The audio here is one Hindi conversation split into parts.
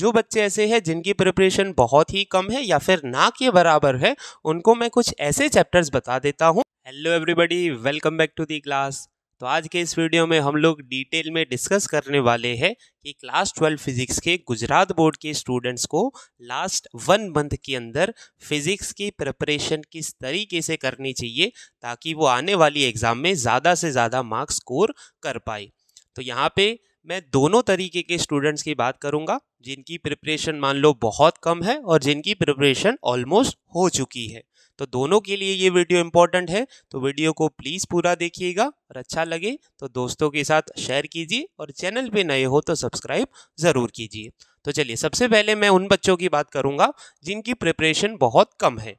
जो बच्चे ऐसे हैं जिनकी प्रिपरेशन बहुत ही कम है या फिर ना के बराबर है उनको मैं कुछ ऐसे चैप्टर्स बता देता हूँ hello everybody welcome back to the class तो आज के इस वीडियो में हम लोग डिटेल में डिस्कस करने वाले हैं कि क्लास ट्वेल्व फिजिक्स के गुजरात बोर्ड के स्टूडेंट्स को लास्ट वन मंथ के अंदर फिजिक्स की प्रिपरेशन किस तरीके से करनी चाहिए ताकि वो आने वाली एग्ज़ाम में ज़्यादा से ज़्यादा मार्क्स स्कोर कर पाए तो यहाँ पे मैं दोनों तरीके के स्टूडेंट्स की बात करूँगा जिनकी प्रिपरेशन मान लो बहुत कम है और जिनकी प्रिपरेशन ऑलमोस्ट हो चुकी है तो दोनों के लिए ये वीडियो इंपॉर्टेंट है तो वीडियो को प्लीज़ पूरा देखिएगा और अच्छा लगे तो दोस्तों के साथ शेयर कीजिए और चैनल पे नए हो तो सब्सक्राइब ज़रूर कीजिए तो चलिए सबसे पहले मैं उन बच्चों की बात करूँगा जिनकी प्रिपरेशन बहुत कम है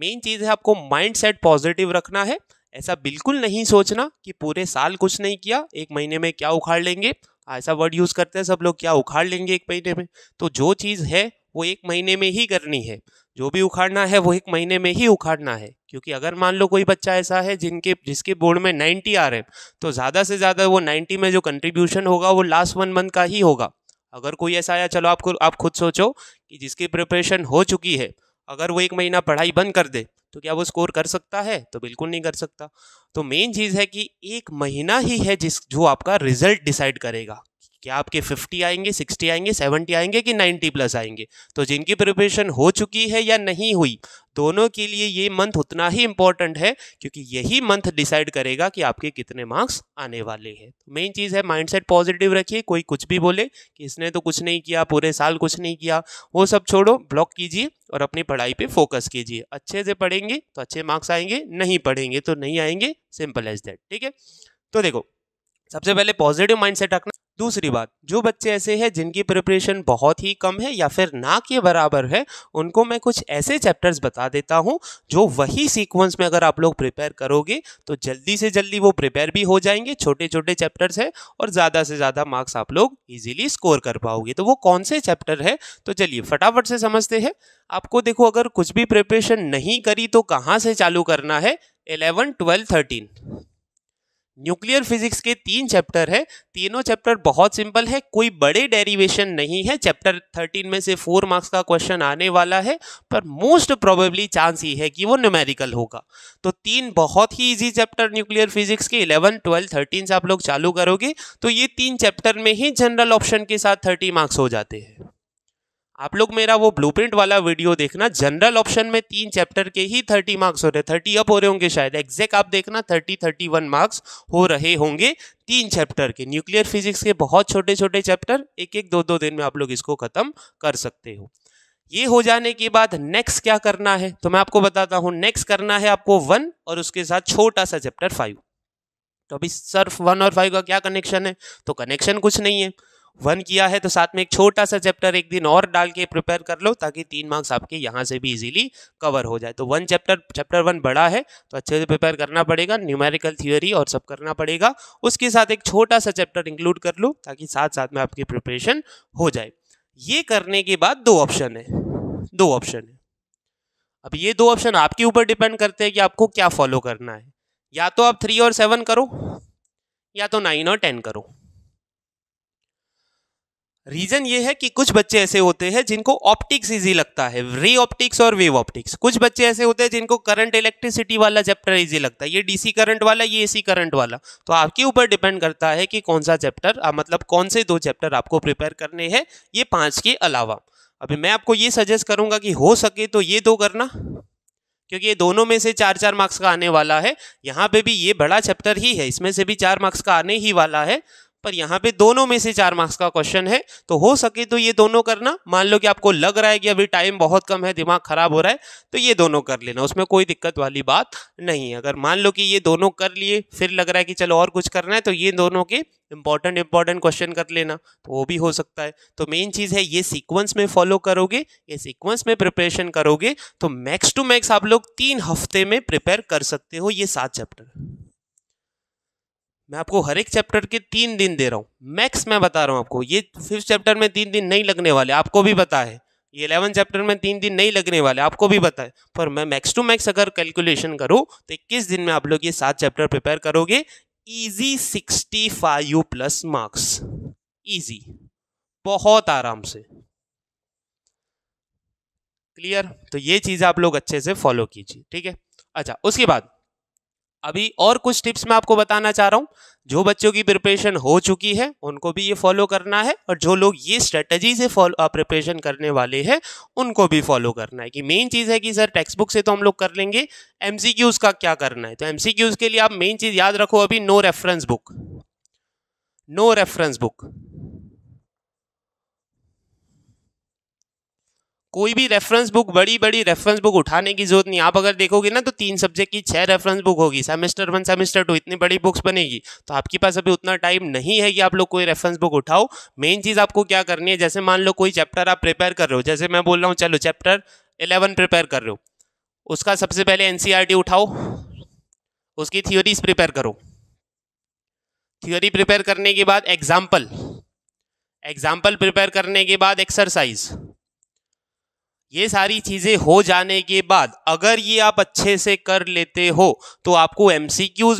मेन चीज़ है आपको माइंड सेट पॉजिटिव रखना है ऐसा बिल्कुल नहीं सोचना कि पूरे साल कुछ नहीं किया एक महीने में क्या उखाड़ लेंगे ऐसा वर्ड यूज़ करते हैं सब लोग क्या उखाड़ लेंगे एक महीने में तो जो चीज़ है वो एक महीने में ही करनी है जो भी उखाड़ना है वो एक महीने में ही उखाड़ना है क्योंकि अगर मान लो कोई बच्चा ऐसा है जिनके जिसके बोर्ड में नाइन्टी आ रहे हैं तो ज़्यादा से ज़्यादा वो नाइन्टी में जो कंट्रीब्यूशन होगा वो लास्ट वन मंथ का ही होगा अगर कोई ऐसा आया चलो आपको आप खुद सोचो कि जिसकी प्रिपरेशन हो चुकी है अगर वो एक महीना पढ़ाई बंद कर दे तो क्या वो स्कोर कर सकता है तो बिल्कुल नहीं कर सकता तो मेन चीज़ है कि एक महीना ही है जिस जो आपका रिजल्ट डिसाइड करेगा कि आपके 50 आएंगे 60 आएंगे 70 आएंगे कि 90 प्लस आएंगे तो जिनकी प्रिपरेशन हो चुकी है या नहीं हुई दोनों के लिए ये मंथ उतना ही इम्पॉर्टेंट है क्योंकि यही मंथ डिसाइड करेगा कि आपके कितने मार्क्स आने वाले हैं तो मेन चीज़ है माइंडसेट पॉजिटिव रखिए कोई कुछ भी बोले कि इसने तो कुछ नहीं किया पूरे साल कुछ नहीं किया वो सब छोड़ो ब्लॉक कीजिए और अपनी पढ़ाई पे फोकस कीजिए अच्छे से पढ़ेंगे तो अच्छे मार्क्स आएंगे नहीं पढ़ेंगे तो नहीं आएंगे सिंपल एज दैट ठीक है तो देखो सबसे पहले पॉजिटिव माइंड रखना दूसरी बात जो बच्चे ऐसे हैं जिनकी प्रिपरेशन बहुत ही कम है या फिर ना के बराबर है उनको मैं कुछ ऐसे चैप्टर्स बता देता हूँ जो वही सीक्वेंस में अगर आप लोग प्रिपेयर करोगे तो जल्दी से जल्दी वो प्रिपेयर भी हो जाएंगे छोटे छोटे चैप्टर्स हैं और ज़्यादा से ज़्यादा मार्क्स आप लोग ईजिली स्कोर कर पाओगे तो वो कौन से चैप्टर है तो चलिए फटाफट से समझते हैं आपको देखो अगर कुछ भी प्रिपरेशन नहीं करी तो कहाँ से चालू करना है eleven twelve thirteen nuclear physics के तीन चैप्टर है तीनों चैप्टर बहुत सिंपल है कोई बड़े डेरिवेशन नहीं है चैप्टर थर्टीन में से फोर मार्क्स का क्वेश्चन आने वाला है पर मोस्ट प्रोबेबली चांस ये है कि वो न्यूमेरिकल होगा तो तीन बहुत ही इजी चैप्टर न्यूक्लियर फिजिक्स के इलेवन ट्वेल्व थर्टीन से आप लोग चालू करोगे तो ये तीन चैप्टर में ही जनरल ऑप्शन के साथ थर्टी मार्क्स हो जाते हैं आप लोग मेरा वो ब्लू वाला वीडियो देखना जनरल ऑप्शन में तीन चैप्टर के ही थर्टी मार्क्स हो रहे थर्टी अप हो रहे होंगे शायद एग्जैक्ट आप देखना थर्टी थर्टी वन मार्क्स हो रहे होंगे तीन चैप्टर के न्यूक्लियर फिजिक्स के बहुत छोटे छोटे चैप्टर एक एक दो दो दिन में आप लोग इसको ख़त्म कर सकते हो ये हो जाने के बाद नेक्स्ट क्या करना है तो मैं आपको बताता हूँ नेक्स्ट करना है आपको वन और उसके साथ छोटा सा चैप्टर फाइव तो अभी सर्फ वन और फाइव का क्या कनेक्शन है तो कनेक्शन कुछ नहीं है वन किया है तो साथ में एक छोटा सा चैप्टर एक दिन और डाल के प्रिपेयर कर लो ताकि तीन मार्क्स आपके यहाँ से भी इजीली कवर हो जाए तो वन चैप्टर चैप्टर वन बड़ा है तो अच्छे से प्रिपेयर करना पड़ेगा न्यूमेरिकल थियोरी और सब करना पड़ेगा उसके साथ एक छोटा सा चैप्टर इंक्लूड कर लो ताकि साथ साथ में आपकी प्रिपरेशन हो जाए ये करने के बाद दो ऑप्शन है दो ऑप्शन है अब ये दो ऑप्शन आपके ऊपर डिपेंड करते हैं कि आपको क्या फॉलो करना है या तो आप थ्री और सेवन करो या तो नाइन और टेन करो रीजन ये है कि कुछ बच्चे ऐसे होते हैं जिनको ऑप्टिक्स इजी लगता है रे ऑप्टिक्स और वेव ऑप्टिक्स कुछ बच्चे ऐसे होते हैं जिनको करंट इलेक्ट्रिसिटी वाला चैप्टर इजी लगता है ये डीसी करंट वाला ये एसी करंट वाला तो आपके ऊपर डिपेंड करता है कि कौन सा चैप्टर मतलब कौन से दो चैप्टर आपको प्रिपेयर करने हैं ये पाँच के अलावा अभी मैं आपको ये सजेस्ट करूँगा कि हो सके तो ये दो करना क्योंकि ये दोनों में से चार चार मार्क्स का आने वाला है यहाँ पे भी ये बड़ा चैप्टर ही है इसमें से भी चार मार्क्स का आने ही वाला है पर यहाँ पे दोनों में से चार मार्क्स का क्वेश्चन है तो हो सके तो ये दोनों करना मान लो कि आपको लग रहा है कि अभी टाइम बहुत कम है दिमाग खराब हो रहा है तो ये दोनों कर लेना उसमें कोई दिक्कत वाली बात नहीं है अगर मान लो कि ये दोनों कर लिए फिर लग रहा है कि चलो और कुछ करना है तो ये दोनों के इंपॉर्टेंट इंपॉर्टेंट क्वेश्चन कर लेना तो वो भी हो सकता है तो मेन चीज़ है ये सीक्वेंस में फॉलो करोगे ये सीक्वेंस में प्रिपरेशन करोगे तो मैक्स टू मैक्स आप लोग तीन हफ्ते में प्रिपेयर कर सकते हो ये सात चैप्टर मैं आपको हर एक चैप्टर के तीन दिन दे रहा हूँ मैक्स मैं बता रहा हूँ आपको ये फिफ्थ चैप्टर में तीन दिन नहीं लगने वाले आपको भी पता है ये इलेवन चैप्टर में तीन दिन नहीं लगने वाले आपको भी पता है पर मैं मैक्स टू मैक्स अगर कैलकुलेशन करूँ तो इक्कीस दिन में आप लोग ये सात चैप्टर प्रिपेयर करोगे easy sixty five plus marks easy बहुत आराम से क्लियर तो ये चीज़ आप लोग अच्छे से फॉलो कीजिए ठीक है अच्छा उसके बाद अभी और कुछ टिप्स मैं आपको बताना चाह रहा हूँ जो बच्चों की प्रिपरेशन हो चुकी है उनको भी ये फॉलो करना है और जो लोग ये स्ट्रेटजी से फॉलो प्रिपरेशन करने वाले हैं उनको भी फॉलो करना है कि मेन चीज़ है कि सर टेक्स्ट बुक से तो हम लोग कर लेंगे एम का क्या करना है तो एम के लिए आप मेन चीज़ याद रखो अभी no reference book no reference book कोई भी रेफरेंस बुक बड़ी बड़ी रेफरेंस बुक उठाने की जरूरत नहीं आप अगर देखोगे ना तो तीन सब्जेक्ट की छह रेफरेंस बुक होगी सेमेस्टर वन सेमेस्टर टू इतनी बड़ी बुक्स बनेगी तो आपके पास अभी उतना टाइम नहीं है कि आप लोग कोई रेफरेंस बुक उठाओ मेन चीज़ आपको क्या करनी है जैसे मान लो कोई चैप्टर आप प्रिपेयर कर रहे हो जैसे मैं बोल रहा हूँ चलो चैप्टर इलेवन प्रिपेयर कर रहे हो उसका सबसे पहले एन e उठाओ उसकी थियोरीज प्रिपेयर करो थियोरी प्रिपेयर करने के बाद एग्जाम्पल एग्जाम्पल प्रिपेयर करने के बाद एक्सरसाइज ये सारी चीज़ें हो जाने के बाद अगर ये आप अच्छे से कर लेते हो तो आपको एम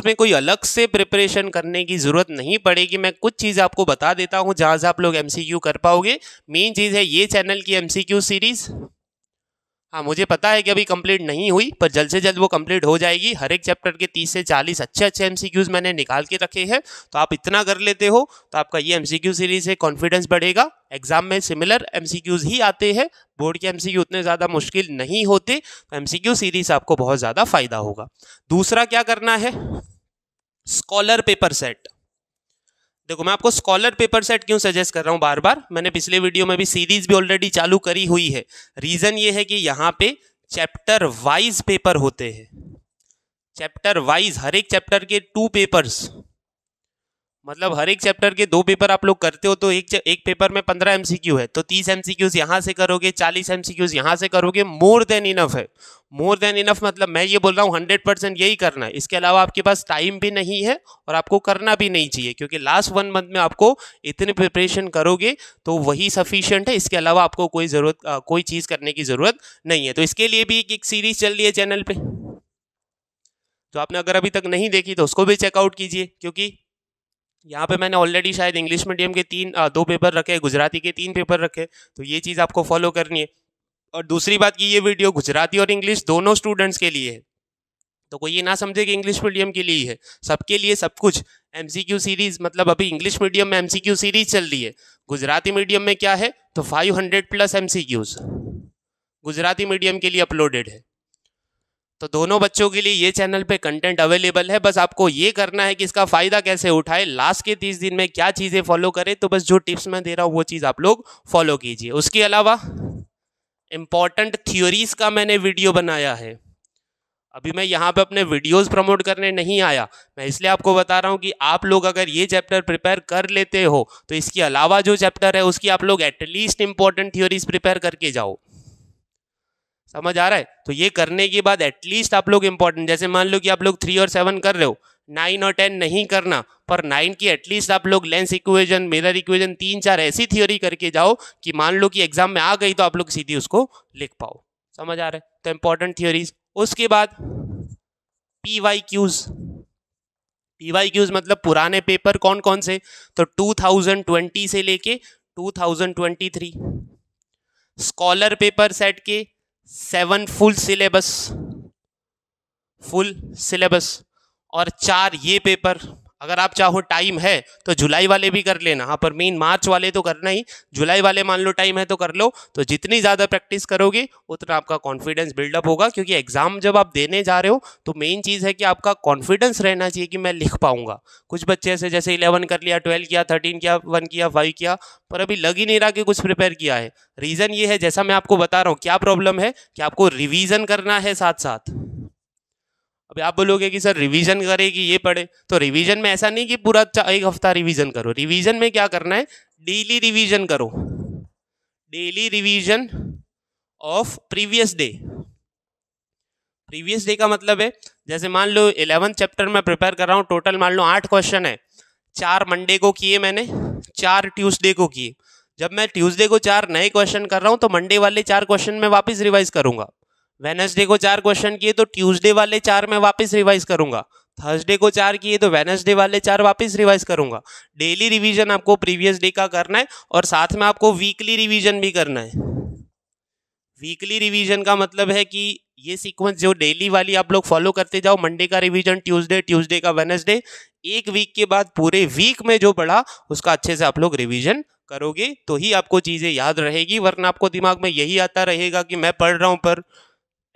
में कोई अलग से प्रिपरेशन करने की ज़रूरत नहीं पड़ेगी मैं कुछ चीज़ आपको बता देता हूँ जहाँ से आप लोग एम कर पाओगे मेन चीज़ है ये चैनल की एम सीरीज़ हाँ मुझे पता है कि अभी कंप्लीट नहीं हुई पर जल्द से जल्द वो कंप्लीट हो जाएगी हर एक चैप्टर के तीस से चालीस अच्छे अच्छे एमसीक्यूज मैंने निकाल के रखे हैं तो आप इतना कर लेते हो तो आपका ये एमसीक्यू सीरीज़ है कॉन्फिडेंस बढ़ेगा एग्जाम में सिमिलर एमसीक्यूज ही आते हैं बोर्ड के एमसीक्यू उतने ज़्यादा मुश्किल नहीं होते तो एमसीक्यू सीरीज़ आपको बहुत ज़्यादा फ़ायदा होगा दूसरा क्या करना है स्कॉलर पेपर सेट देखो मैं आपको स्कॉलर पेपर सेट क्यों सजेस्ट कर रहा हूँ बार बार मैंने पिछले वीडियो में भी सीरीज भी ऑलरेडी चालू करी हुई है रीज़न ये है कि यहाँ पे चैप्टर वाइज पेपर होते हैं चैप्टर वाइज हर एक चैप्टर के टू पेपर्स मतलब हर एक चैप्टर के दो पेपर आप लोग करते हो तो एक एक पेपर में पंद्रह एम है तो तीस एम सी क्यूज़ यहाँ से करोगे चालीस एम सी क्यूज़ यहाँ से करोगे मोर देन इनफ है मोर देन इनफ मतलब मैं ये बोल रहा हूँ हंड्रेड परसेंट यही करना है इसके अलावा आपके पास टाइम भी नहीं है और आपको करना भी नहीं चाहिए क्योंकि लास्ट वन मंथ में आपको इतने प्रिपरेशन करोगे तो वही सफिशियंट है इसके अलावा आपको कोई ज़रूरत कोई चीज़ करने की ज़रूरत नहीं है तो इसके लिए भी एक, एक सीरीज़ चल रही है चैनल पर तो आपने अगर अभी तक नहीं देखी तो उसको भी चेकआउट कीजिए क्योंकि यहाँ पे मैंने ऑलरेडी शायद इंग्लिश मीडियम के तीन आ, दो पेपर रखे गुजराती के तीन पेपर रखे तो ये चीज़ आपको फॉलो करनी है और दूसरी बात की ये वीडियो गुजराती और इंग्लिश दोनों स्टूडेंट्स के लिए है तो कोई ये ना समझे कि इंग्लिश मीडियम के लिए है सबके लिए सब कुछ एम सीरीज़ मतलब अभी इंग्लिश मीडियम में एम सीरीज़ चल रही है गुजराती मीडियम में क्या है तो five plus M Gujarati medium के लिए अपलोडेड है तो दोनों बच्चों के लिए ये चैनल पे कंटेंट अवेलेबल है बस आपको ये करना है कि इसका फ़ायदा कैसे उठाए लास्ट के तीस दिन में क्या चीज़ें फॉलो करें तो बस जो टिप्स मैं दे रहा हूँ वो चीज़ आप लोग फॉलो कीजिए उसके अलावा इंपॉर्टेंट थियोरीज का मैंने वीडियो बनाया है अभी मैं यहाँ पे अपने वीडियोस प्रमोट करने नहीं आया मैं इसलिए आपको बता रहा हूँ कि आप लोग अगर ये चैप्टर प्रिपेयर कर लेते हो तो इसके अलावा जो चैप्टर है उसकी आप लोग एटलीस्ट इम्पॉर्टेंट थियोरीज प्रिपेयर करके जाओ समझ आ रहा है तो ये करने के बाद एटलीस्ट आप लोग इंपॉर्टेंट जैसे मान लो कि आप लोग थ्री और सेवन कर रहे हो नाइन और टेन नहीं करना पर नाइन की एटलीस्ट आप लोग लेंस इक्वेशन मिरर इक्वेशन तीन चार ऐसी थियोरी करके जाओ कि मान लो कि एग्जाम में आ गई तो आप लोग सीधी उसको लिख पाओ समझ आ रहा है तो इंपॉर्टेंट थियोरीज उसके बाद P Y Qs P Y Qs मतलब पुराने पेपर कौन कौन से तो टू थाउजेंड ट्वेंटी से लेके two thousand twenty three scholar paper set के seven full syllabus full syllabus और चार ये पेपर अगर आप चाहो टाइम है तो जुलाई वाले भी कर लेना हाँ पर मेन मार्च वाले तो करना ही जुलाई वाले मान लो टाइम है तो कर लो तो जितनी ज़्यादा प्रैक्टिस करोगे उतना आपका कॉन्फिडेंस बिल्डअप होगा क्योंकि एग्ज़ाम जब आप देने जा रहे हो तो मेन चीज़ है कि आपका कॉन्फिडेंस रहना चाहिए कि मैं लिख पाऊँगा कुछ बच्चे ऐसे जैसे इलेवन कर लिया ट्वेल्व किया थर्टीन किया वन किया फाइव किया पर अभी लग ही नहीं रहा कि कुछ प्रिपेयर किया है रीज़न ये है जैसा मैं आपको बता रहा हूँ क्या प्रॉब्लम है कि आपको रिविज़न करना है साथ साथ अभी आप बोलोगे कि सर रिवीजन करेगी ये पढ़े तो रिवीजन में ऐसा नहीं कि पूरा एक हफ्ता रिवीजन करो रिवीजन में क्या करना है डेली रिवीजन करो daily revision of previous day previous day का मतलब है जैसे मान लो इलेवंथ चैप्टर में प्रिपेयर कर रहा हूँ टोटल मान लो आठ क्वेश्चन है चार मंडे को किए मैंने चार ट्यूसडे को किए जब मैं ट्यूसडे को चार नए क्वेश्चन कर रहा हूँ तो मंडे वाले चार क्वेश्चन में वापस रिवाइज करूंगा वेनसडे को चार क्वेश्चन किए तो ट्यूसडे वाले चार मैं वापस रिवाइज करूंगा थर्सडे को चार किए तो वेनसडे वाले चार वापस रिवाइज करूंगा डेली रिवीजन आपको प्रीवियस डे का करना है और साथ में आपको वीकली रिवीजन भी करना है वीकली रिवीजन का मतलब है कि ये सीक्वेंस जो डेली वाली आप लोग फॉलो करते जाओ मंडे का रिवीजन ट्यूसडे ट्यूसडे का वेनसडे एक वीक के बाद पूरे वीक में जो पढ़ा उसका अच्छे से आप लोग रिवीजन करोगे तो ही आपको चीज़ें याद रहेगी वरना आपको दिमाग में यही आता रहेगा कि मैं पढ़ रहा हूँ पर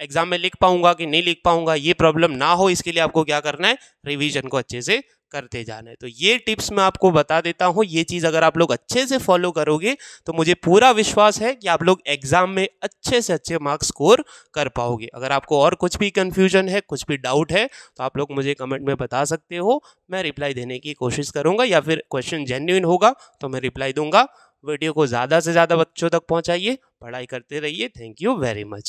एग्जाम में लिख पाऊंगा कि नहीं लिख पाऊंगा ये प्रॉब्लम ना हो इसके लिए आपको क्या करना है रिवीजन को अच्छे से करते जाना है तो ये टिप्स मैं आपको बता देता हूँ ये चीज़ अगर आप लोग अच्छे से फॉलो करोगे तो मुझे पूरा विश्वास है कि आप लोग एग्ज़ाम में अच्छे से अच्छे मार्क्स स्कोर कर पाओगे अगर आपको और कुछ भी कन्फ्यूजन है कुछ भी डाउट है तो आप लोग मुझे कमेंट में बता सकते हो मैं रिप्लाई देने की कोशिश करूँगा या फिर क्वेश्चन जेन्यून होगा तो मैं रिप्लाई दूंगा वीडियो को ज़्यादा से ज़्यादा बच्चों तक पहुँचाइए पढ़ाई करते रहिए थैंक यू वेरी मच